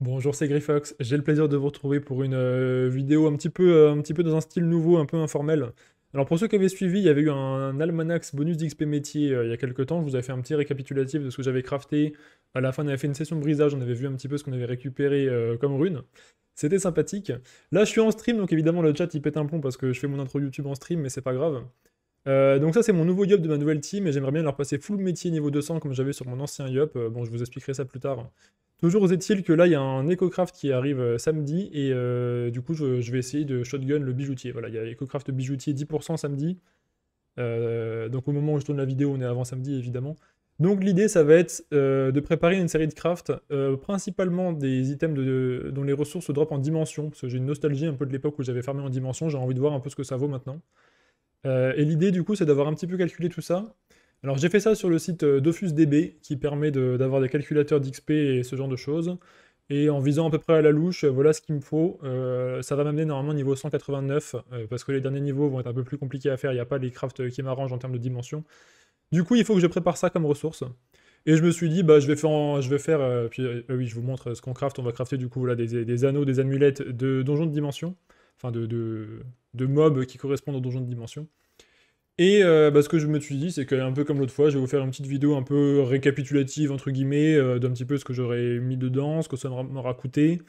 Bonjour, c'est Griffox. J'ai le plaisir de vous retrouver pour une euh, vidéo un petit, peu, euh, un petit peu dans un style nouveau, un peu informel. Alors pour ceux qui avaient suivi, il y avait eu un, almanax bonus d'XP métier euh, il y a quelques temps. Je vous avais fait un petit récapitulatif de ce que j'avais crafté. À la fin, on avait fait une session de brisage, on avait vu un petit peu ce qu'on avait récupéré comme rune. C'était sympathique. Là, je suis en stream, donc évidemment le chat il pète un pont parce que je fais mon intro YouTube en stream, mais c'est pas grave. Euh, donc ça c'est mon nouveau job de ma nouvelle team et j'aimerais bien leur passer full métier niveau 200 comme j'avais sur mon ancien yop. Euh, bon je vous expliquerai ça plus tard. Toujours est-il que là il y a un craft qui arrive euh, samedi et du coup je, vais essayer de shotgun le bijoutier. Voilà il y a EcoCraft bijoutier 10% samedi. donc au moment où je tourne la vidéo on est avant samedi évidemment. Donc l'idée ça va être de préparer une série de crafts, principalement des items dont les ressources drop en dimension, parce que j'ai une nostalgie un peu de l'époque où j'avais fermé en dimension, j'ai envie de voir un peu ce que ça vaut maintenant. Euh, et l'idée, du coup, c'est d'avoir un petit peu calculé tout ça. Alors, j'ai fait ça sur le site euh, DofusDB, qui permet d'avoir des calculateurs d'XP et ce genre de choses. Et en visant à peu près à la louche, euh, voilà ce qu'il me faut. ça va m'amener normalement au niveau 189, parce que les derniers niveaux vont être un peu plus compliqués à faire. Il n'y a pas les crafts qui m'arrangent en termes de dimension. Du coup, il faut que je prépare ça comme ressource. Et je me suis dit, bah, je vais faire, je vais faire puis oui, je vous montre ce qu'on craft. On va crafter du coup voilà, des, des anneaux, des amulettes de donjons de dimension enfin de, mobs qui correspondent aux donjons de dimension. Et euh, bah, ce que je me suis dit, c'est qu'un peu comme l'autre fois, je vais vous faire une petite vidéo un peu récapitulative, entre guillemets, euh, d'un petit peu ce que j'aurais mis dedans, ce que ça m'aura coûté.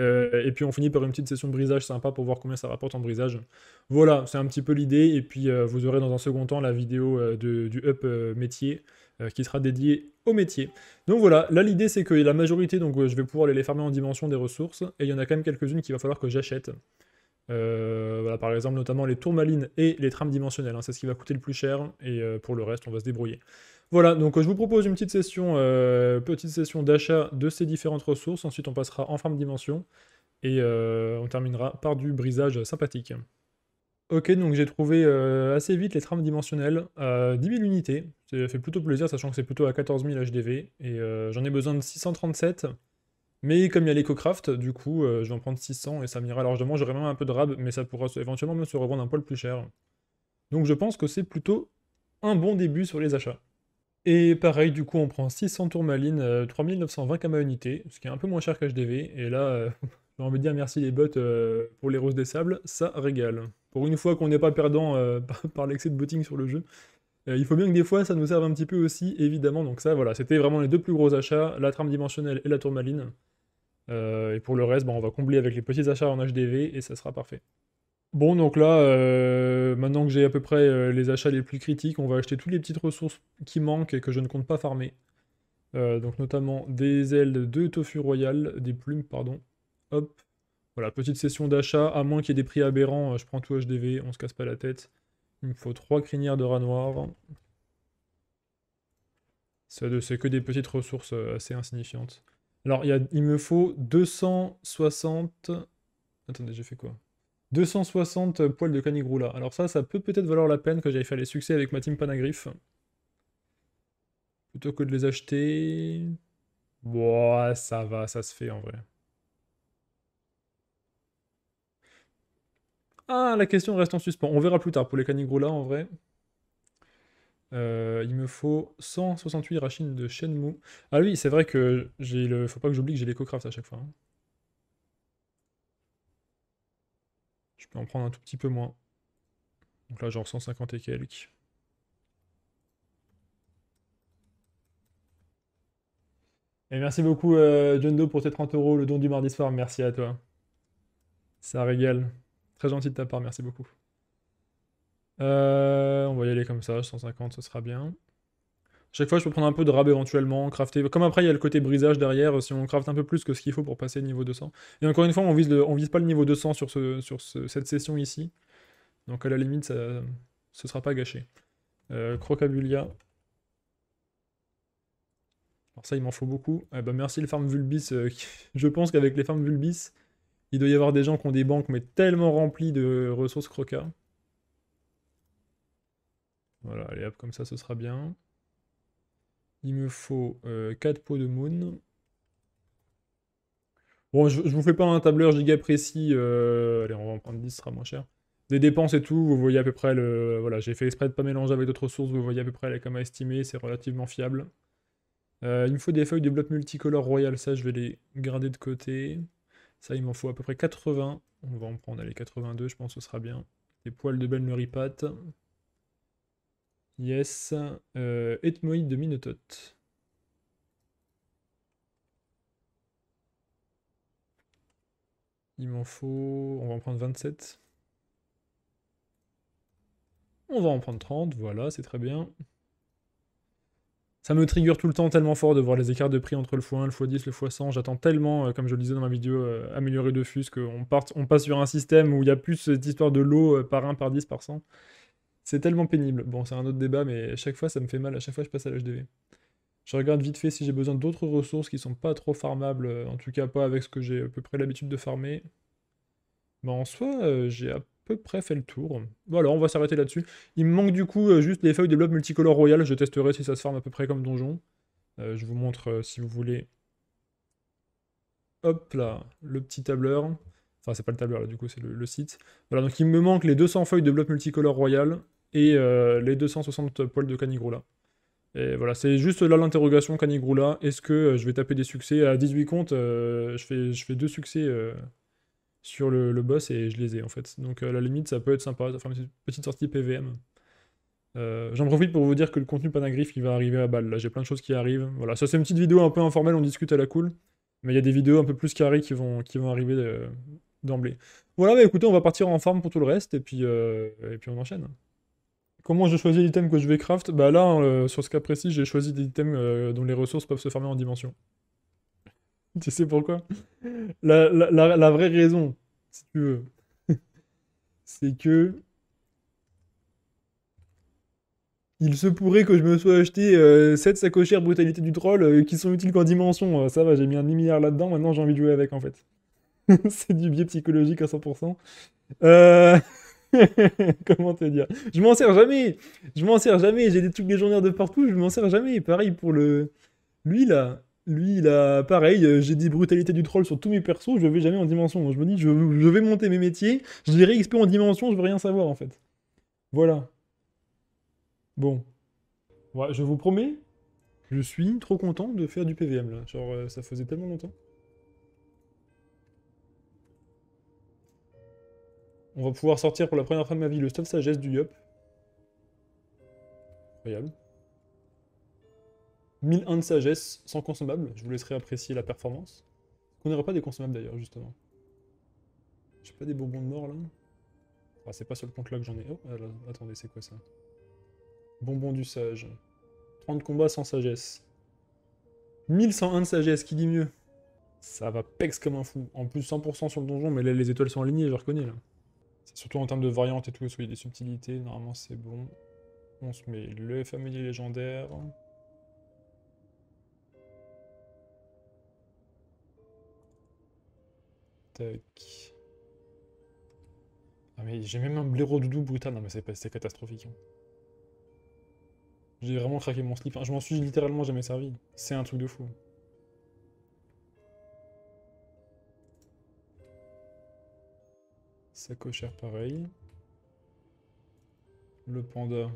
Euh, et puis on finit par une petite session de brisage sympa pour voir combien ça rapporte en brisage. Voilà, c'est un petit peu l'idée. Et puis vous aurez dans un second temps la vidéo du up métier qui sera dédiée au métier. Donc voilà, là l'idée c'est que la majorité, donc je vais pouvoir aller les farmer en dimension des ressources. Et il y en a quand même quelques-unes qu'il va falloir que j'achète. Euh, voilà, par exemple, notamment les tourmalines et les trames dimensionnelles. Hein, c'est ce qui va coûter le plus cher. Et euh, pour le reste, on va se débrouiller. Voilà, donc euh, je vous propose une petite session, petite session d'achat de ces différentes ressources. Ensuite, on passera en forme dimension. Et on terminera par du brisage sympathique. Ok, donc j'ai trouvé assez vite les trames dimensionnelles à 10 000 unités. Ça fait plutôt plaisir, sachant que c'est plutôt à 14 000 HDV. Et j'en ai besoin de 637. Mais comme il y a léco du coup, euh, je vais en prendre 600 et ça m'ira. largement, j'aurai même un peu de rab, mais ça pourra éventuellement même se revendre un poil plus cher. Donc, je pense que c'est plutôt un bon début sur les achats. Et pareil, du coup, on prend 600 tourmalines, 3920 kama unités, ce qui est un peu moins cher qu'HDV. Et là, euh, j'ai envie de dire merci les bots euh, pour les roses des sables, ça régale. Pour une fois qu'on n'est pas perdant par l'excès de botting sur le jeu, il faut bien que des fois ça nous serve un petit peu aussi, évidemment. Donc ça, voilà, c'était vraiment les deux plus gros achats, la trame dimensionnelle et la tourmaline. Euh, et pour le reste, bah, on va combler avec les petits achats en HDV et ça sera parfait. Bon, donc là, euh, maintenant que j'ai à peu près euh, les achats les plus critiques, on va acheter toutes les petites ressources qui manquent et que je ne compte pas farmer. donc notamment des ailes de tofu royal, des plumes, pardon. Hop. Voilà, petite session d'achat, à moins qu'il y ait des prix aberrants, je prends tout HDV, on se casse pas la tête. Il me faut trois crinières de rat noir. C'est que des petites ressources assez insignifiantes. Alors, il, me faut 260... Attendez, j'ai fait quoi 260 poils de canigroula. Alors ça, ça peut peut-être valoir la peine que j'aille faire les succès avec ma team Panagriffe. Plutôt que de les acheter... Boah, ça va, ça se fait en vrai. Ah, la question reste en suspens. On verra plus tard pour les canigroula en vrai. Euh, il me faut 168 rachines de Shenmue. Ah oui, c'est vrai que j'ai le. Faut pas que j'oublie que j'ai l'éco-craft à chaque fois. Hein. Je peux en prendre un tout petit peu moins. Donc là, genre 150 et quelques. Et merci beaucoup, euh, John pour tes 30 euros, le don du mardi soir. Merci à toi. Ça régale. Très gentil de ta part, merci beaucoup. Euh, on va y aller comme ça, 150 ce sera bien. Chaque fois je peux prendre un peu de rab éventuellement, crafter. Comme après il y a le côté brisage derrière, si on craft un peu plus que ce qu'il faut pour passer le niveau 200. Et encore une fois on vise, on vise pas le niveau 200 sur, ce, sur cette session ici. Donc à la limite Ce ce sera pas gâché. Euh, Crocabulia. Alors ça il m'en faut beaucoup. Eh ben, merci le farm vulbis. Euh, je pense qu'avec les farms vulbis, il doit y avoir des gens qui ont des banques mais tellement remplies de ressources croca. Voilà, allez hop, comme ça ce sera bien. Il me faut 4 euh, pots de moon. Bon, je, ne vous fais pas un tableur giga précis. Euh, allez, on va en prendre 10, ce sera moins cher. Des dépenses et tout, vous voyez à peu près le... Voilà, j'ai fait exprès de pas mélanger avec d'autres sources, vous voyez à peu près la comme à c'est relativement fiable. Euh, il me faut des feuilles de bloc multicolore royal, ça je vais les garder de côté. Ça, il m'en faut à peu près 80. On va en prendre, allez, 82, je pense que ce sera bien. Des poils de belle Yes. Euh, Ethmoïde de Minotot. Il m'en faut... On va en prendre 27. On va en prendre 30, voilà, c'est très bien. Ça me trigger tout le temps tellement fort de voir les écarts de prix entre le x1, le x10, le x100. J'attends tellement, euh, comme je le disais dans ma vidéo, euh, améliorer de fus, qu'on on passe sur un système où il y a plus cette histoire de lot par 1, par 10, par 100. C'est tellement pénible. Bon, c'est un autre débat, mais à chaque fois, ça me fait mal. À chaque fois, je passe à l'HDV. Je regarde vite fait si j'ai besoin d'autres ressources qui sont pas trop farmables, euh, en tout cas pas avec ce que j'ai à peu près l'habitude de farmer. Bah en soi, euh, j'ai à peu près fait le tour. Voilà, on va s'arrêter là-dessus. Il me manque du coup euh, juste les feuilles de blocs multicolore royal. Je testerai si ça se farme à peu près comme donjon. je vous montre si vous voulez. Hop là, le petit tableur. Enfin, c'est pas le tableur là, du coup, c'est le, site. Voilà, donc il me manque les 200 feuilles de bloc multicolore royal et euh, les 260 poils de Canigroula. Et voilà, c'est juste là l'interrogation Canigroula. Est-ce que euh, je vais taper des succès À 18 comptes, euh, je, fais, je fais deux succès sur le, boss et je les ai en fait. Donc à la limite, ça peut être sympa, ça une petite sortie PVM. J'en profite pour vous dire que le contenu Panagriffe il va arriver à balle. Là, j'ai plein de choses qui arrivent. Voilà, ça c'est une petite vidéo un peu informelle, on discute à la cool. Mais il y a des vidéos un peu plus carrées qui vont, qui vont arriver d'emblée. Voilà, mais bah, écoutez, on va partir en forme pour tout le reste et puis, et puis on enchaîne. Comment je choisis l'item que je vais craft Bah là, euh, sur ce cas précis, j'ai choisi des items euh, dont les ressources peuvent se former en dimension. tu sais pourquoi la, vraie raison, si tu veux, c'est que... Il se pourrait que je me sois acheté euh, 7 sacochères brutalité du troll euh, qui sont utiles qu'en dimension. ça va, j'ai mis un demi-milliard là-dedans, maintenant j'ai envie de jouer avec en fait. c'est du biais psychologique à 100%. Euh... Comment te dire Je m'en sers jamais. Je m'en sers jamais. J'ai des trucs légendaires de partout. Je m'en sers jamais. Pareil pour le. Lui là. Lui là. Pareil. Euh, j'ai des brutalités du troll sur tous mes persos. Je vais jamais en dimension. Je me dis, je, vais monter mes métiers. Je dirais XP en dimension. Je veux rien savoir en fait. Voilà. Bon. Ouais, je vous promets. Je suis trop content de faire du PVM là. Genre, euh, ça faisait tellement longtemps. On va pouvoir sortir pour la première fois de ma vie le stuff sagesse du Yop. Incroyable. 1001 de sagesse sans consommable. Je vous laisserai apprécier la performance. On n'aurait pas des consommables d'ailleurs, justement. J'ai pas des bonbons de mort là ah, C'est pas sur le compte là que j'en ai. Oh, ah, attendez, c'est quoi ça Bonbon du sage. 30 combats sans sagesse. 1101 de sagesse, qui dit mieux Ça va pex comme un fou. En plus 100% sur le donjon, mais les étoiles sont alignées, je reconnais là. Surtout en termes de variantes et tout, y a des subtilités, normalement c'est bon. On se met le familier légendaire. Tac. Ah mais j'ai même un blaireau doudou brutal, non mais c'est catastrophique. Hein. J'ai vraiment craqué mon slip, je m'en suis littéralement jamais servi. C'est un truc de fou. ça cochère pareil. Le panda,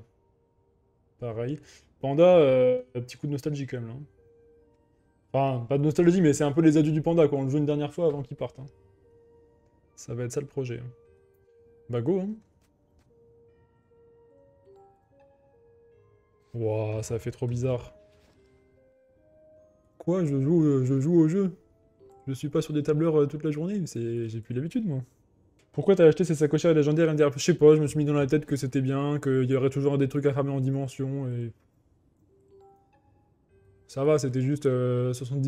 pareil. Panda, euh, un petit coup de nostalgie quand même hein. Enfin, pas de nostalgie, mais c'est un peu les adieux du panda, quoi. On le joue une dernière fois avant qu'il parte. Hein. Ça va être ça le projet. Bah go, hein. ça fait trop bizarre. Quoi, je joue, euh, je joue au jeu Je suis pas sur des tableurs euh, toute la journée, j'ai plus l'habitude, moi. Pourquoi t'as acheté ces à légendaires l'un Je sais pas, je me suis mis dans la tête que c'était bien, qu'il y aurait toujours des trucs à fermer en dimension et. Ça va, c'était juste 70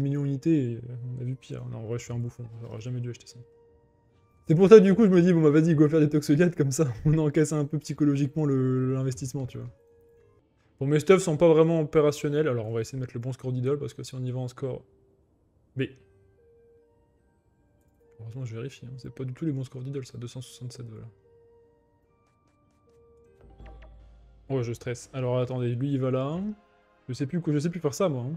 euh, millions d'unités et on a vu pire. Non, en vrai, je suis un bouffon, j'aurais jamais dû acheter ça. C'est pour ça, du coup, je me dis, bon, bah vas-y, go faire des toxoliates, comme ça, on encaisse un peu psychologiquement l'investissement, tu vois. Bon, mes stuffs sont pas vraiment opérationnels, alors on va essayer de mettre le bon score d'idole, parce que si on y va en score B, Heureusement, je vérifie. Hein. C'est pas du tout les bons scores d'Idol, ça. 267, voilà. Oh, je stresse. Alors, attendez, lui, il va là. Je sais plus, je sais plus faire ça, moi. Hein.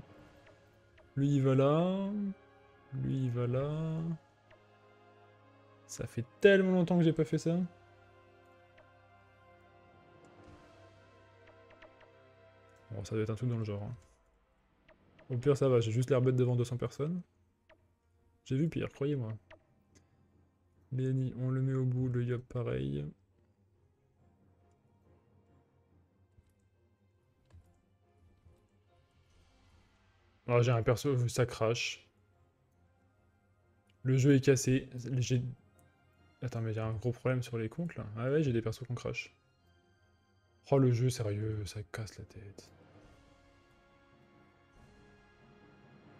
Lui, il va là. Lui, il va là. Ça fait tellement longtemps que j'ai pas fait ça. Bon, ça doit être un truc dans le genre. Hein. Au pire, ça va, j'ai juste l'air bête devant 200 personnes. J'ai vu pire, croyez-moi. Léni, on le met au bout, le yop pareil. Ah, j'ai un perso, ça crache. Le jeu est cassé. Attends, mais j'ai un gros problème sur les comptes là. Ah ouais, j'ai des persos qu'on crache. Oh le jeu, sérieux, ça casse la tête.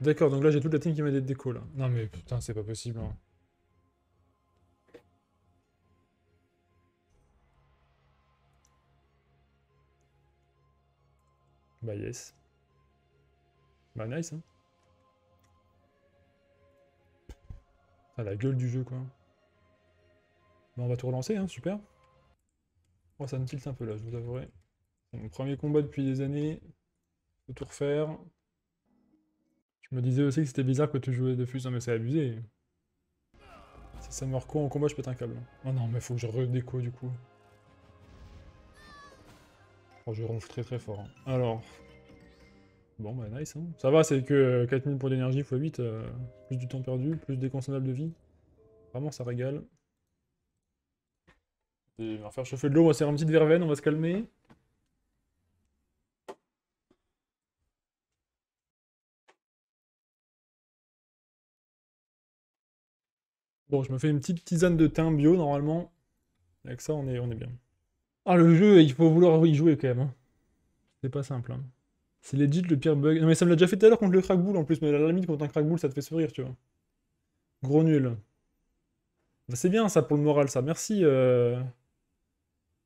D'accord, donc là j'ai toute la team qui m'a des déco là. Non mais putain, c'est pas possible. Hein. Bah yes. Bah nice, hein. Ah, la gueule du jeu, quoi. Bah on va tout relancer, hein, super. Oh, ça me tilte un peu, là, je vous avouerai. C'est mon premier combat depuis des années. Faut tout refaire. Je me disais aussi que c'était bizarre que tu jouais de fus, hein, mais c'est abusé. Si ça me quoi en combat, je pète un câble. Oh non, mais faut que je redéco, du coup. Oh, je ronfle très très fort. Hein. Alors. Bon, bah nice. Hein. Ça va, c'est que 4000 euh, points d'énergie x 8, euh, plus du temps perdu, plus des consommables de vie. Vraiment, ça régale. on va faire chauffer de l'eau, on va faire une petite verveine, on va se calmer. Bon, je me fais une petite tisane de thym bio normalement. Avec ça, on est, on est bien. Ah, le jeu, il faut vouloir y jouer quand même. Hein. C'est pas simple. Hein. C'est legit le pire bug. Non, mais ça me l'a déjà fait tout à l'heure contre le crackball en plus, mais à la limite, contre un crackball, ça te fait sourire, tu vois. Gros nul. Bah, c'est bien ça pour le moral, ça. Merci. Euh.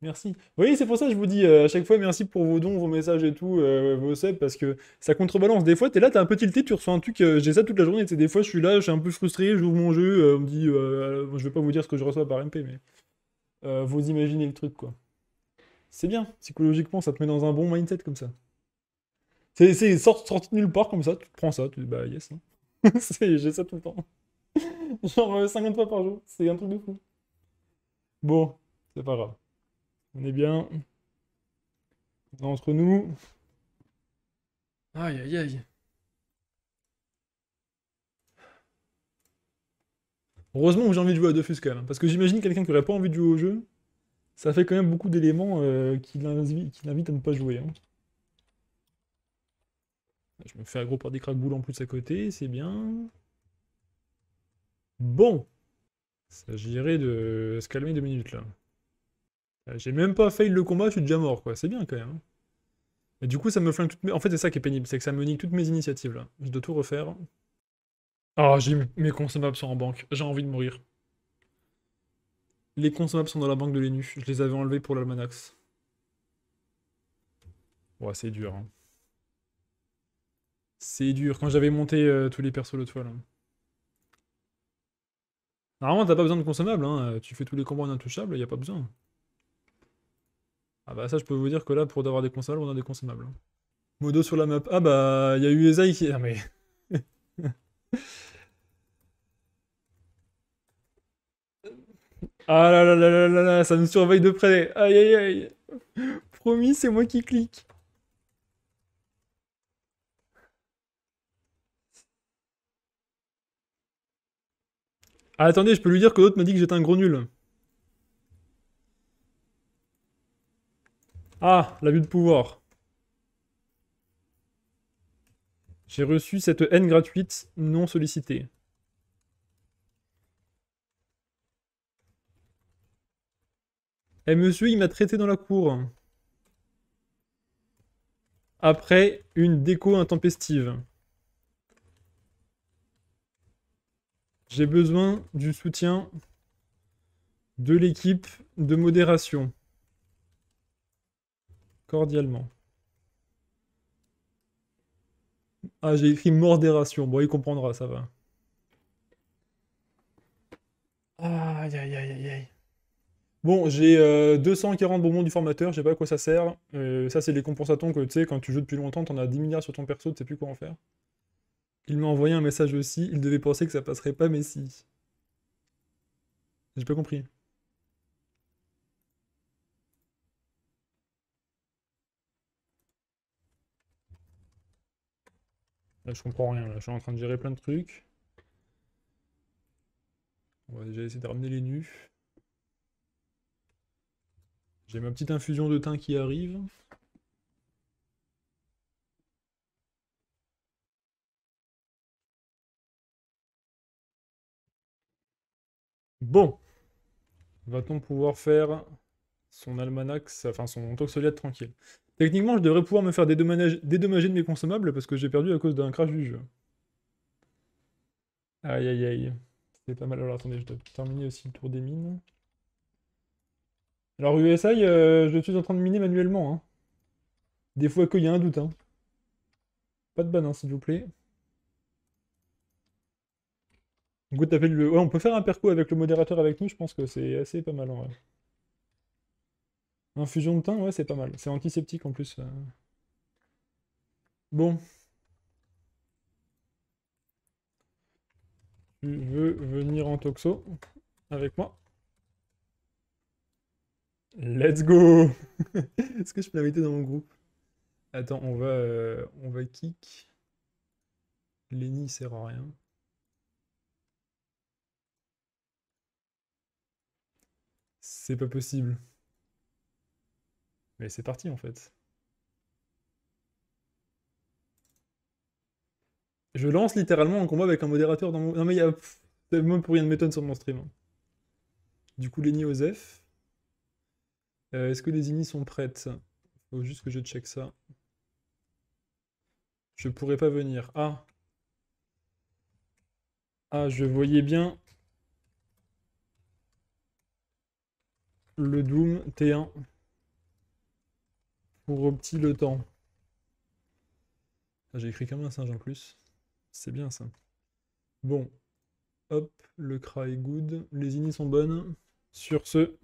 Merci. Oui, c'est pour ça que je vous dis euh, à chaque fois merci pour vos dons, vos messages et tout, euh, vos subs, parce que ça contrebalance. Des fois, t'es là, t'as un peu tilté, tu reçois un truc, j'ai ça toute la journée. des fois, je suis là, je suis un peu frustré, j'ouvre mon jeu, on me dit, je vais pas vous dire ce que je reçois par MP, mais vous imaginez le truc, quoi. C'est bien, psychologiquement, ça te met dans un bon mindset comme ça. C'est, c'est sorti de nulle part comme ça, tu prends ça, tu dis bah yes. Hein. j'ai ça tout le temps. Genre 50 euh, fois par jour, c'est un truc de fou. Bon, c'est pas grave. On est bien. Entre nous. Aïe aïe aïe. Heureusement que j'ai envie de jouer à Dofus parce que j'imagine quelqu'un qui aurait pas envie de jouer au jeu, ça fait quand même beaucoup d'éléments euh, qui l'invitent à ne pas jouer. Hein. Je me fais gros par des craque-boules en plus à côté, c'est bien. Bon. Ça s'agirait de se calmer deux minutes là. J'ai même pas fail le combat, je suis déjà mort quoi. C'est bien quand même. Hein. du coup, ça me flingue toutes mes... En fait, c'est ça qui est pénible, c'est que ça me nique toutes mes initiatives là. Je dois tout refaire. Ah, j'ai mes consommables sont en banque. J'ai envie de mourir. Les consommables sont dans la banque de l'ENU. Je les avais enlevés pour l'Almanax. Ouais, c'est dur. Hein. C'est dur. Quand j'avais monté euh, tous les persos l'autre fois, là. Normalement, t'as pas besoin de consommables. Hein. Euh, tu fais tous les combats en intouchable, y a pas besoin. Ah bah ça, je peux vous dire que là, pour avoir des consommables, on a des consommables. Hein. Modo sur la map. Ah bah, il y a eu Ezaï qui... Ah mais... Ah là là là là là là, ça nous surveille de près. Aïe aïe aïe. Promis, c'est moi qui clique. Ah, attendez, je peux lui dire que l'autre m'a dit que j'étais un gros nul. Ah, l'abus de pouvoir. J'ai reçu cette haine gratuite non sollicitée. Eh, monsieur, il m'a traité dans la cour. Après une déco intempestive. J'ai besoin du soutien de l'équipe de modération. Cordialement. Ah, j'ai écrit modération ». Bon, il comprendra, ça va. Aïe, aïe, aïe, aïe. Bon, j'ai 240 euh, bonbons du formateur, je sais pas à quoi ça sert. Euh, ça, c'est les compensatons que tu sais, quand tu joues depuis longtemps, t'en as 10 milliards sur ton perso, tu sais plus quoi en faire. Il m'a envoyé un message aussi, il devait penser que ça passerait pas, mais si. J'ai pas compris. Là, je comprends rien, là. je suis en train de gérer plein de trucs. On va déjà essayer de ramener les nus. J'ai ma petite infusion de thym qui arrive. Bon. Va-t-on pouvoir faire son almanach, enfin son toxoliate tranquille Techniquement, je devrais pouvoir me faire dédommager, de mes consommables parce que j'ai perdu à cause d'un crash du jeu. Aïe aïe aïe. C'est pas mal. Alors attendez, je dois terminer aussi le tour des mines. Alors USI, euh, je suis en train de miner manuellement. Hein. Des fois qu'il y a un doute. Hein. Pas de banane, s'il vous plaît. on peut faire un perco avec le modérateur avec nous, je pense que c'est assez pas mal en Infusion de teint, ouais, c'est pas mal. C'est antiseptique en plus. Euh. Bon. Tu veux venir en toxo avec moi Let's go Est-ce que je peux l'inviter dans mon groupe Attends, on va, euh, on va kick. Lenny il sert à rien. C'est pas possible. Mais c'est parti en fait. Je lance littéralement un combat avec un modérateur dans mon... Non mais il y a... tellement pour rien de m'étonne sur mon stream. Hein. Du coup, Lenny Osef. Euh, est-ce que les inis sont prêtes Faut juste que je check ça. Je pourrais pas venir. Ah Ah, je voyais bien le Doom T1 pour petit le temps. Ah, j'ai écrit comme un singe en plus. C'est bien ça. Bon. Hop, le est good. Les inis sont bonnes. Sur ce,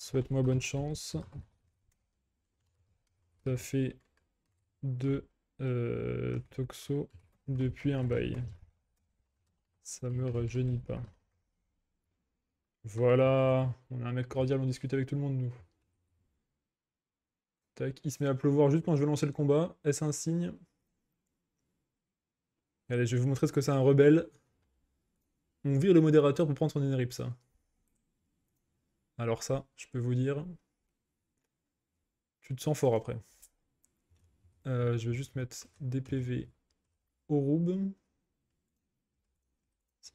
Souhaite-moi bonne chance. Ça fait deux euh, toxo depuis un bail. Ça me rajeunit pas. Voilà, on a un mec cordial, on discute avec tout le monde, nous. Tac, il se met à pleuvoir juste quand je veux lancer le combat. Est-ce un signe Allez, je vais vous montrer ce que c'est un rebelle. On vire le modérateur pour prendre son énerip, ça. Alors ça, je peux vous dire, tu te sens fort après. Euh, je vais juste mettre DPV au roube.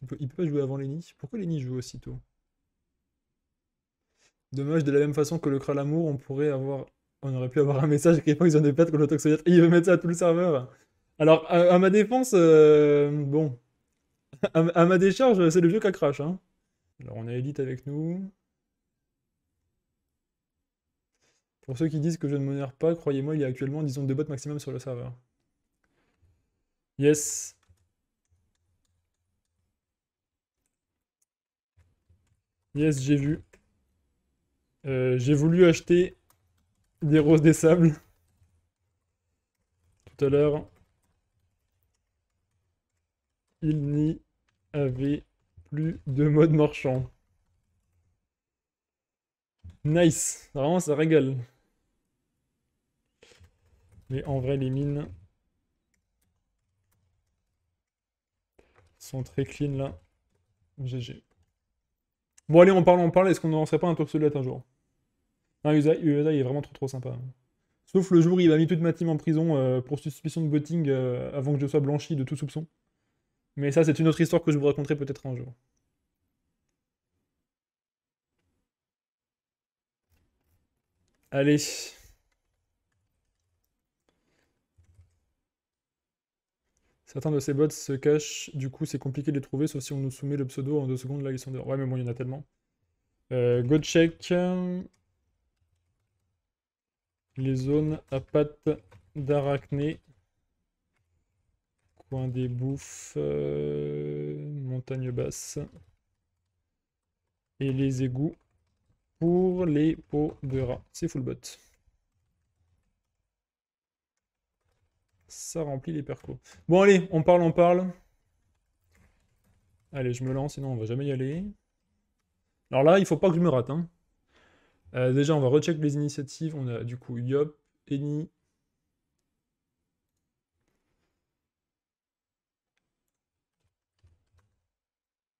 Il peut, peut pas jouer avant Lenny. Pourquoi Lenny joue aussitôt Dommage, de la même façon que le amour on pourrait avoir... On aurait pu avoir un message à quel point ils ont des pattes contre le il veut mettre ça à tout le serveur Alors, à, ma défense, euh, bon... À, ma décharge, c'est le jeu qui a crash. Hein. Alors, on a Elite avec nous. Pour ceux qui disent que je ne m'honore pas, croyez-moi, il y a actuellement, disons, deux bots maximum sur le serveur. Yes. Yes, j'ai vu. Euh, j'ai voulu acheter des roses des sables tout à l'heure. Il n'y avait plus de mode marchand. Nice, vraiment ça régale. Mais en vrai, les mines sont très clean là. GG. Bon, allez, on parle, on parle. Est-ce qu'on ne serait pas un obsolète, un jour Non, est vraiment trop trop sympa. Sauf le jour où il a mis toute ma team en prison euh, pour suspicion de botting euh, avant que je sois blanchi de tout soupçon. Mais ça, c'est une autre histoire que je vous raconterai peut-être un jour. Allez. Certains de ces bots se cachent, du coup c'est compliqué de les trouver, sauf si on nous soumet le pseudo en deux secondes, là ils sont Ouais mais bon, il y en a tellement. Euh, go check les zones à pattes d'arachnées. Coin des bouffes, euh, montagne basse. Et les égouts pour les pots de rats. C'est full bot. Ça remplit les percos. Bon, allez, on parle, on parle. Allez, je me lance, sinon on va jamais y aller. Alors là, il faut pas que je me rate. Hein. Euh, déjà, on va recheck les initiatives. On a du coup Yop, Eni.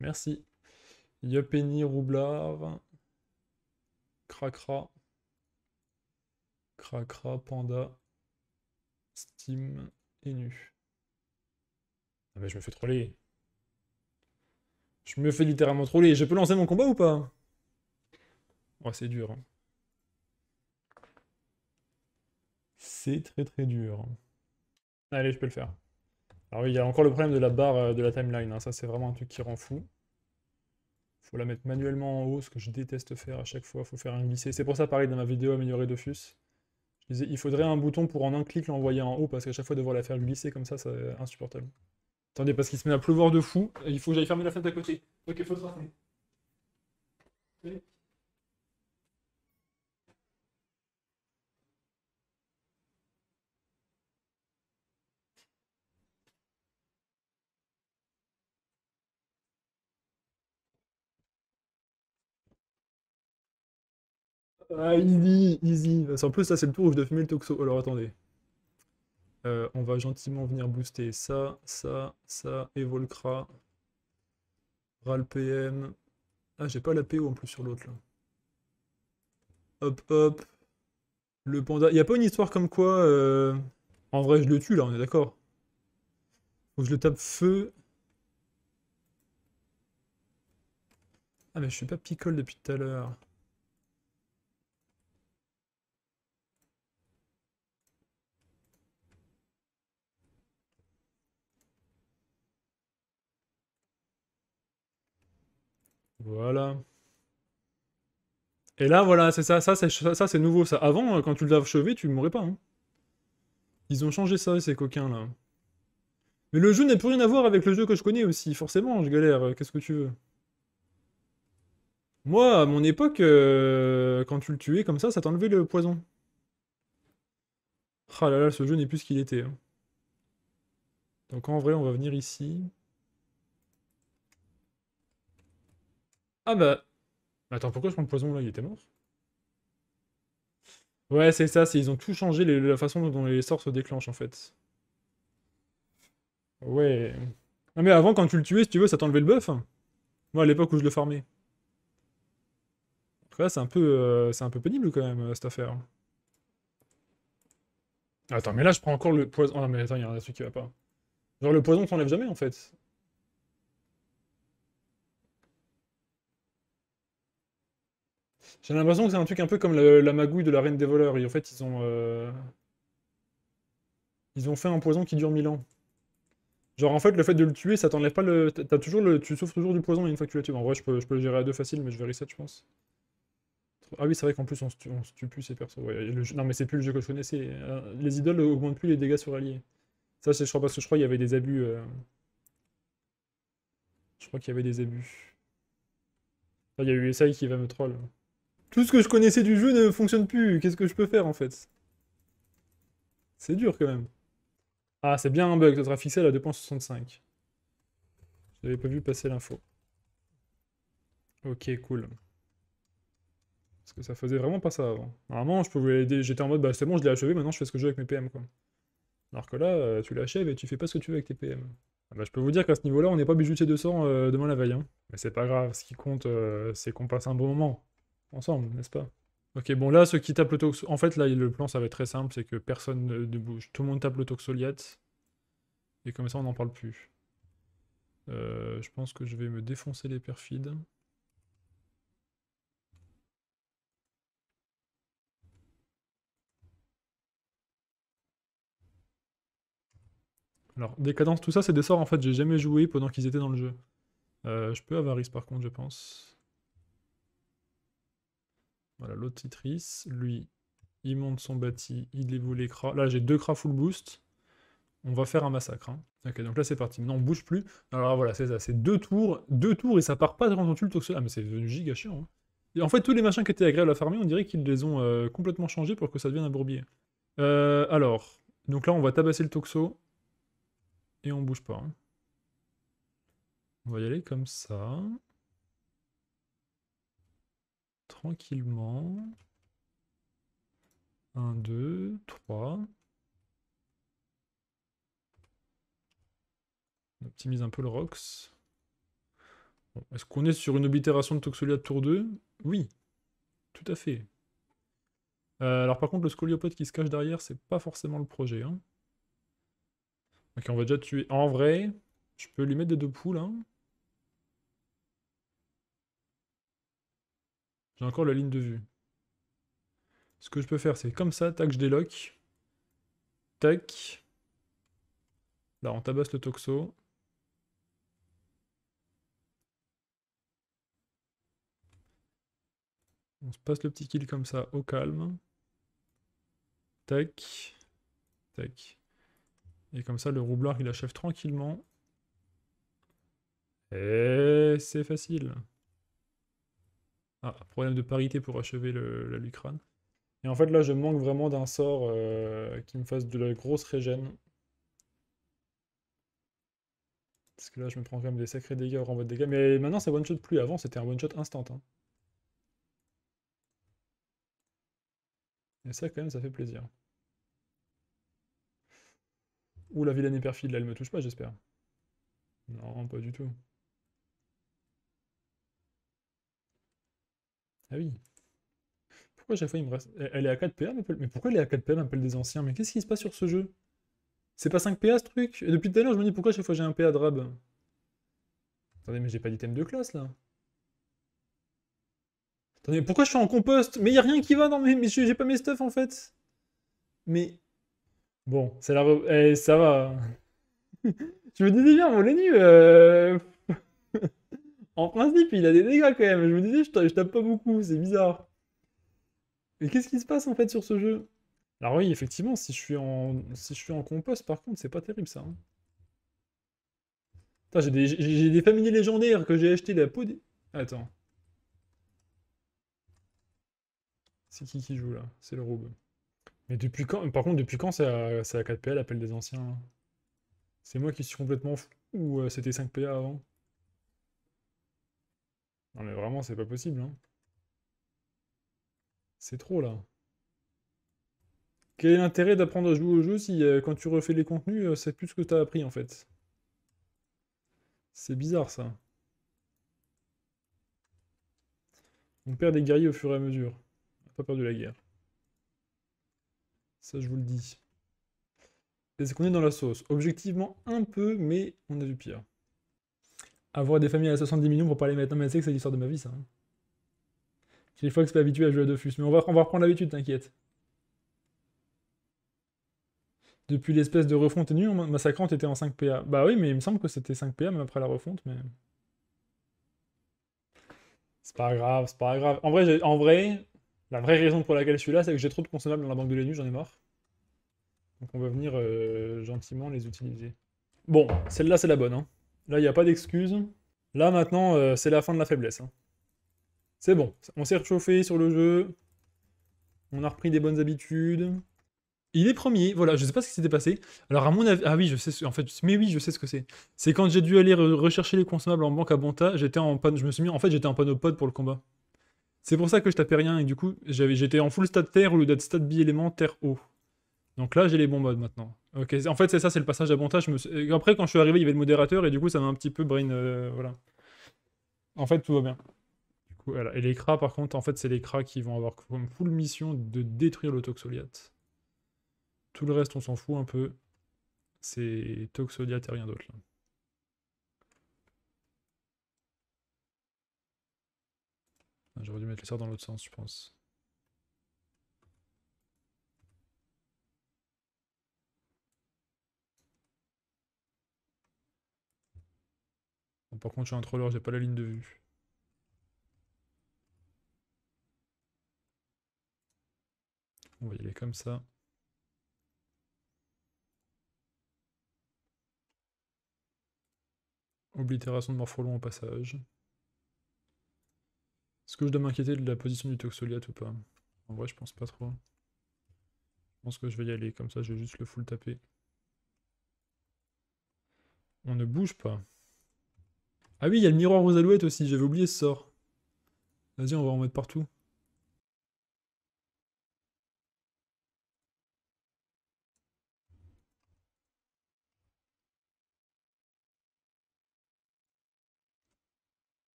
Merci. Yop, Eni, Roublard. Cracra. Cracra, Panda. Steam et nu. Ah bah, je me fais troller. Je me fais littéralement troller. Je peux lancer mon combat ou pas Oh c'est dur. Hein. C'est très très dur. Allez, je peux le faire. Alors oui, il y a encore le problème de la barre euh, de la timeline. Hein. Ça, c'est vraiment un truc qui rend fou. Faut la mettre manuellement en haut, ce que je déteste faire à chaque fois. Faut faire un glisser. C'est pour ça, pareil, dans ma vidéo améliorer Dofus. Il faudrait un bouton pour en un clic l'envoyer en haut, parce qu'à chaque fois devoir la faire glisser comme ça, c'est insupportable. Attendez, parce qu'il se met à pleuvoir de fou, il faut que j'aille fermer la fenêtre à côté. Ok, faut se Ah, easy, easy. En plus, ça, c'est le tour où je dois fumer le toxo. Alors, attendez. Euh, on va gentiment venir booster ça, ça, ça, Evolcra, RAL PM. Ah, j'ai pas la PO en plus sur l'autre, là. Hop, hop. Le panda. Il a pas une histoire comme quoi... Euh, en vrai, je le tue, là, on est d'accord. Faut que je le tape feu. Ah, mais je suis pas picole depuis tout à l'heure. Voilà. Et là, voilà, c'est ça, ça c'est, ça, c'est nouveau. Ça. Avant, euh, quand tu le doivent tu tu mourrais pas. Hein. Ils ont changé ça, ces coquins, là. Mais le jeu n'a plus rien à voir avec le jeu que je connais aussi. Forcément, je galère. Euh, qu'est-ce que tu veux Moi, à mon époque, euh, quand tu le tuais comme ça, ça t'enlevait le poison. Ah là là, ce jeu n'est plus ce qu'il était. Hein. Donc en vrai, on va venir ici. Ah bah... Attends, pourquoi je prends le poison là Il était mort Ouais, c'est ça, ils ont tout changé la façon dont les sorts se déclenchent en fait. Ouais. Non mais avant, quand tu le tuais, si tu veux, ça t'enlevait le buff. Moi, à l'époque où je le farmais. Après, c'est un, peu, euh, c'est un peu pénible quand même, cette affaire. Attends, mais là, je prends encore le poison. Oh ah, non, mais attends, il y a un truc qui va pas. Genre, le poison, t'enlève jamais en fait. J'ai l'impression que c'est un truc un peu comme la, magouille de la reine des voleurs. Et en fait, ils ont. Euh, ils ont fait un poison qui dure mille ans. Genre, en fait, le fait de le tuer, ça t'enlève pas le. As toujours le... Tu souffres toujours du poison une fois que tu l'as En vrai, je peux, je peux le gérer à deux facile, mais je vais ça je pense. Ah oui, c'est vrai qu'en plus, on, se tue plus ces persos. Non, mais c'est plus le jeu que je connaissais. Euh, les idoles augmentent plus les dégâts sur alliés. Ça, je crois, parce que je crois qu'il y avait des abus. Euh, je crois qu'il y avait des abus. Il y a eu ça qui va me troll. Tout ce que je connaissais du jeu ne fonctionne plus. Qu'est-ce que je peux faire en fait C'est dur quand même. Ah, c'est bien un bug, ça sera fixé à la 2.65. n'avais pas vu passer l'info. Ok, cool. Parce que ça faisait vraiment pas ça avant. Normalement, je pouvais J'étais en mode, bah c'est bon, je l'ai achevé, maintenant je fais ce que je veux avec mes PM, quoi. Alors que là, euh, tu l'achèves et tu fais pas ce que tu veux avec tes PM. Ah, bah, je peux vous dire qu'à ce niveau-là, on n'est pas bijouté 200 euh, demain la veille. Hein. Mais c'est pas grave, ce qui compte, euh, c'est qu'on passe un bon moment ensemble, n'est-ce pas Ok, bon là, ceux qui tapent le En fait, là, le plan, ça va être très simple, c'est que personne ne bouge. Tout le monde tape le toxoliate. Et comme ça, on n'en parle plus. Euh, je pense que je vais me défoncer les perfides. Alors, décadence, tout ça, c'est des sorts, en fait, j'ai jamais joué pendant qu'ils étaient dans le jeu. Euh, je peux Avarice, par contre, je pense. Voilà, l'autre titris, Lui, il monte son bâti, il dévoue les cras. Là, j'ai deux cras full boost. On va faire un massacre. Hein. Ok, donc là, c'est parti. Maintenant, on bouge plus. Alors voilà, c'est ça. C'est deux tours. Deux tours et ça part pas de le toxo. Ah, mais c'est devenu giga chiant. Hein. en fait, tous les machins qui étaient agréables à farmer, on dirait qu'ils les ont euh, complètement changés pour que ça devienne un bourbier. Euh, alors, donc là, on va tabasser le toxo. Et on bouge pas. Hein. On va y aller comme ça tranquillement. 1, 2, 3. On optimise un peu le Rox. Est-ce qu'on est sur une oblitération de Toxolia tour 2 Oui, tout à fait. Euh, alors par contre, le scoliopode qui se cache derrière, c'est pas forcément le projet. Hein. Ok, on va déjà tuer... En vrai, je peux lui mettre des deux poules. Hein. encore la ligne de vue. Ce que je peux faire, c'est comme ça, tac, je déloque. Tac. Là, on tabasse le toxo. On se passe le petit kill comme ça, au calme. Tac. Tac. Et comme ça, le roublard, il achève tranquillement. Et c'est facile. Ah, problème de parité pour achever la Lucrane. Et en fait, là, je manque vraiment d'un sort euh, qui me fasse de la grosse régène. Parce que là, je me prends quand même des sacrés dégâts, au renvoi de dégâts. Mais maintenant, c'est one-shot plus. Avant, c'était un one-shot instant. Hein. Et ça, quand même, ça fait plaisir. Ouh, la vilaine est là, elle me touche pas, j'espère. Non, pas du tout. Ah oui. Pourquoi chaque fois il me reste... Elle est à 4 PA, mais pourquoi elle est à 4 PA, m'appelle des anciens Mais qu'est-ce qui se passe sur ce jeu C'est pas 5 PA ce truc depuis tout à l'heure, je me dis pourquoi chaque fois j'ai un PA drab Attendez, mais j'ai pas d'item de classe là. Attendez, pourquoi je suis en compost Mais y a rien qui va, dans mes mais j'ai pas mes stuff en fait. Mais... Bon, c'est la... Eh, ça va. je me disais bien, mon euh... En principe, il a des dégâts quand même. Je me disais, je, tape pas beaucoup, c'est bizarre. Mais qu'est-ce qui se passe en fait sur ce jeu Alors oui, effectivement, si je suis en, si je suis en compost, par contre, c'est pas terrible ça. Hein. J'ai des, j'ai des légendaires que j'ai acheté la peau des... Attends. C'est qui qui joue là C'est le Roube. Mais depuis quand Par contre, depuis quand c'est à, 4PA l'appel des anciens C'est moi qui suis complètement fou ou euh, c'était 5PA avant non mais vraiment, c'est pas possible. Hein. C'est trop là. Quel est l'intérêt d'apprendre à jouer au jeu si euh, quand tu refais les contenus, euh, c'est plus ce que as appris en fait C'est bizarre ça. On perd des guerriers au fur et à mesure. On n'a pas perdu la guerre. Ça je vous le dis. Est-ce qu'on est dans la sauce Objectivement un peu, mais on a du pire. Avoir des familles à 70 millions pour parler maintenant, mais c'est l'histoire de ma vie, ça. C'est fois que c'est pas habitué à jouer à Dofus. Mais on va, reprendre l'habitude, t'inquiète. Depuis l'espèce de refonte et nu, Massacrante était en 5PA. Bah oui, mais il me semble que c'était 5PA même après la refonte, mais. C'est pas grave, c'est pas grave. En vrai, en vrai, la vraie raison pour laquelle je suis là, c'est que j'ai trop de consommables dans la banque de l'ENU, j'en ai marre. Donc on va venir euh, gentiment les utiliser. Bon, celle-là, c'est la bonne, hein. Là, il n'y a pas d'excuse. Là, maintenant, euh, c'est la fin de la faiblesse. Hein. C'est bon, on s'est réchauffé sur le jeu. On a repris des bonnes habitudes. Il est premier, voilà, je sais pas ce qui s'était passé. Alors à mon avis, ah oui, je sais, ce... en fait, mais oui, je sais ce que c'est. C'est quand j'ai dû aller rechercher les consommables en banque à Bonta, j'étais en panne, je me suis mis, en fait, j'étais en panopode pour le combat. C'est pour ça que je tapais rien, et du coup, j'étais en full stat terre au lieu d'être stat bi-élément terre haut. Donc là, j'ai les bons modes maintenant. Ok, en fait, c'est ça, c'est le passage à montage. Après, quand je suis arrivé, il y avait le modérateur et du coup, ça m'a un petit peu brain. Euh, voilà. En fait, tout va bien. Du coup, Et les cras, par contre, en fait, c'est les cras qui vont avoir comme full mission de détruire le toxoliate. Tout le reste, on s'en fout un peu. C'est toxoliate et rien d'autre. Ah, j'aurais dû mettre les sorts dans l'autre sens, je pense. par contre, je suis un troller, j'ai pas la ligne de vue. On va y aller comme ça. Oblitération de morpholon au passage. Est-ce que je dois m'inquiéter de la position du Toxoliat ou pas En vrai, je pense pas trop. Je pense que je vais y aller, comme ça je vais juste le full taper. On ne bouge pas. Ah oui, il y a le miroir aux alouettes aussi, j'avais oublié ce sort. Vas-y, on va en mettre partout.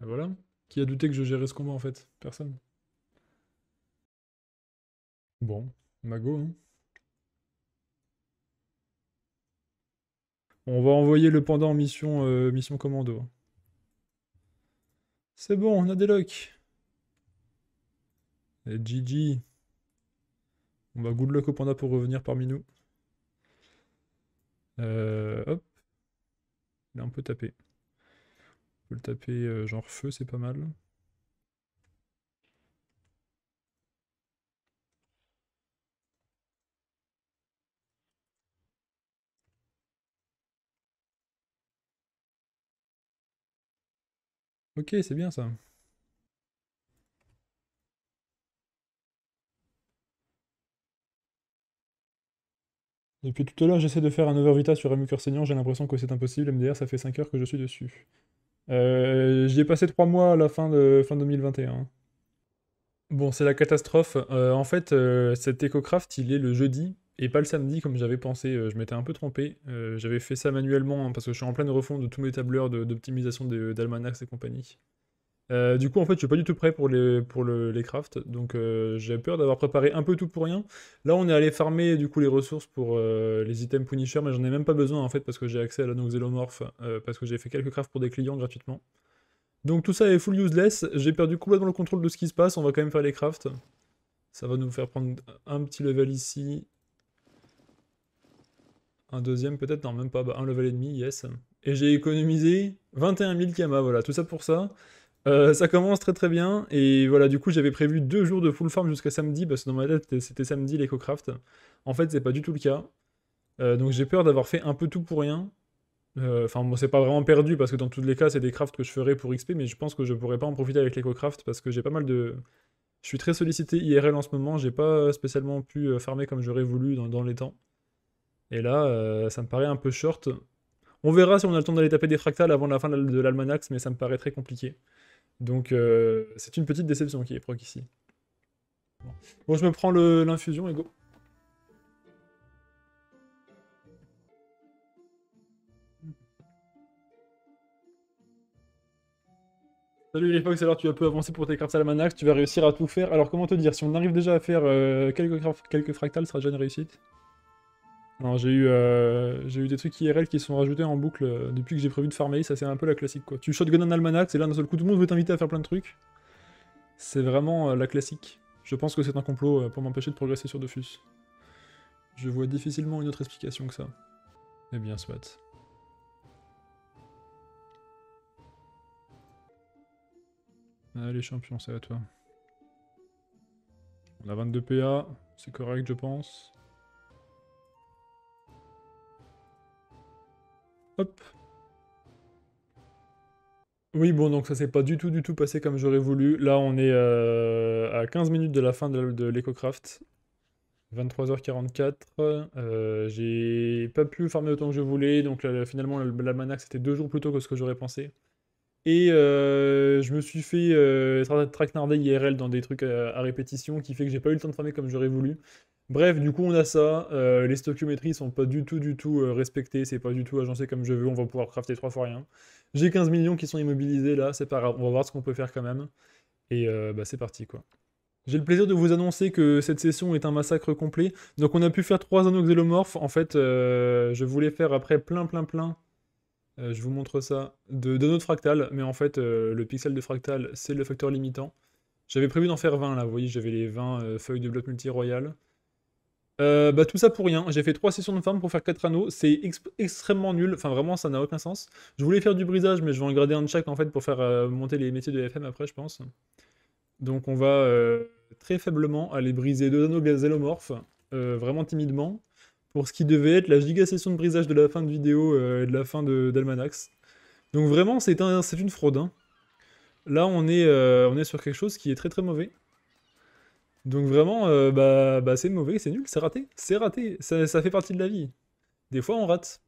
Ah voilà. Qui a douté que je gérais ce combat en fait Personne. Bon, Mago, hein On va envoyer le panda en mission, euh, mission commando. C'est bon, on a des locks. Et GG. On va good luck au panda pour revenir parmi nous. Euh, hop. Il est un peu tapé. On peut le taper euh, genre feu, c'est pas mal. Ok, c'est bien ça. Depuis tout à l'heure, j'essaie de faire un overvita sur Emu Senior, j'ai l'impression que c'est impossible. MDR, ça fait 5 heures que je suis dessus. Euh, j'y ai passé 3 mois à la fin, de, fin 2021. Bon, c'est la catastrophe. Euh, en fait, euh, cet EcoCraft, il est le jeudi, et pas le samedi comme j'avais pensé. Euh, je m'étais un peu trompé. Euh, j'avais fait ça manuellement hein, parce que je suis en pleine refonte de tous mes tableurs d'optimisation euh, d'almanachs et compagnie. du coup, en fait, je suis pas du tout prêt pour les, pour les crafts, donc j'ai peur d'avoir préparé un peu tout pour rien. Là, on est allé farmer du coup les ressources pour les items Punisher, mais j'en ai même pas besoin en fait parce que j'ai accès à la xélomorphe, parce que j'ai fait quelques crafts pour des clients gratuitement. Donc tout ça est full useless, j'ai perdu complètement le contrôle de ce qui se passe, on va quand même faire les crafts. Ça va nous faire prendre un petit level ici, un deuxième, peut-être, non, même pas, bah, un level et demi, yes. Et j'ai économisé 21 000 Kama, voilà, tout ça pour ça. Euh, ça commence très très bien, et voilà, du coup, j'avais prévu deux jours de full farm jusqu'à samedi, parce que dans ma tête, c'était samedi l'éco-craft. En fait, c'est pas du tout le cas. Euh, donc j'ai peur d'avoir fait un peu tout pour rien. Euh, enfin, bon, c'est pas vraiment perdu, parce que dans tous les cas, c'est des crafts que je ferai pour XP, mais je pense que je pourrais pas en profiter avec l'éco-craft. parce que j'ai pas mal de... Je suis très sollicité IRL en ce moment, j'ai pas spécialement pu farmer comme j'aurais voulu dans les temps. Et là, euh, ça me paraît un peu short. On verra si on a le temps d'aller taper des fractales avant la fin de l'almanax, mais ça me paraît très compliqué. Donc euh, c'est une petite déception qui est proc ici. Bon, je me prends l'infusion et go. Salut les Fox, alors tu as peu avancé pour tes cartes Almanax, tu vas réussir à tout faire. Alors comment te dire, si on arrive déjà à faire euh, quelques, quelques fractales, ce sera déjà une réussite. Alors j'ai eu, euh, eu des trucs IRL qui sont rajoutés en boucle euh, depuis que j'ai prévu de farmer, ça c'est un peu la classique quoi. Tu shotgun un almanac, c'est là d'un seul coup tout le monde veut t'inviter à faire plein de trucs. C'est vraiment euh, la classique. Je pense que c'est un complot pour m'empêcher de progresser sur Dofus. Je vois difficilement une autre explication que ça. Eh bien, soit. Allez ah, champion, c'est à toi. On a 22 PA, c'est correct je pense. Oui, bon, donc ça s'est pas du tout, du tout passé comme j'aurais voulu. Là, on est euh, à 15 minutes de la fin de craft 23h44. Euh, j'ai pas pu farmer autant que je voulais, donc finalement la mana, c'était deux jours plus tôt que ce que j'aurais pensé. Et euh, je me suis fait traquenarder IRL dans des trucs à, à répétition, qui fait que j'ai pas eu le temps de farmer comme j'aurais voulu. Bref, du coup, on a ça. Euh, les stoichiométries sont pas du tout, du tout euh, respectées. C'est pas du tout agencé comme je veux. On va pouvoir crafter trois fois rien. J'ai 15 millions qui sont immobilisés là. C'est pas grave. On va voir ce qu'on peut faire quand même. Et euh, bah, c'est parti quoi. J'ai le plaisir de vous annoncer que cette session est un massacre complet. Donc on a pu faire trois anneaux xélomorphes. En fait, je voulais faire après plein, plein, plein. je vous montre ça. De, de fractal. Mais en fait, le pixel de fractal, c'est le facteur limitant. J'avais prévu d'en faire 20 là. Vous voyez, j'avais les 20 feuilles de bloc multi euh, bah, tout ça pour rien. J'ai fait 3 sessions de farm pour faire 4 anneaux. C'est extrêmement nul. Enfin, vraiment, ça n'a aucun sens. Je voulais faire du brisage, mais je vais en grader un de chaque en fait pour faire euh, monter les métiers de FM après, je pense. Donc, on va euh, très faiblement aller briser 2 anneaux gazélomorphes, vraiment timidement, pour ce qui devait être la giga session de brisage de la fin de vidéo et de la fin d'Almanax. Donc, vraiment, c'est une fraude. Hein. Là, on est sur quelque chose qui est très très mauvais. Donc vraiment, euh, bah, bah, c'est mauvais, c'est nul, c'est raté, c'est raté, ça, fait partie de la vie. Des fois on rate.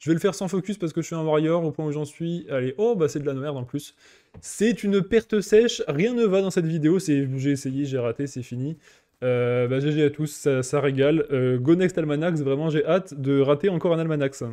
Je vais le faire sans focus parce que je suis un warrior au point où j'en suis. Allez, oh bah c'est de la merde en plus. C'est une perte sèche, rien ne va dans cette vidéo, j'ai essayé, j'ai raté, c'est fini. Euh, GG bah, à tous, ça, régale. Euh, go next Almanax, vraiment j'ai hâte de rater encore un Almanax.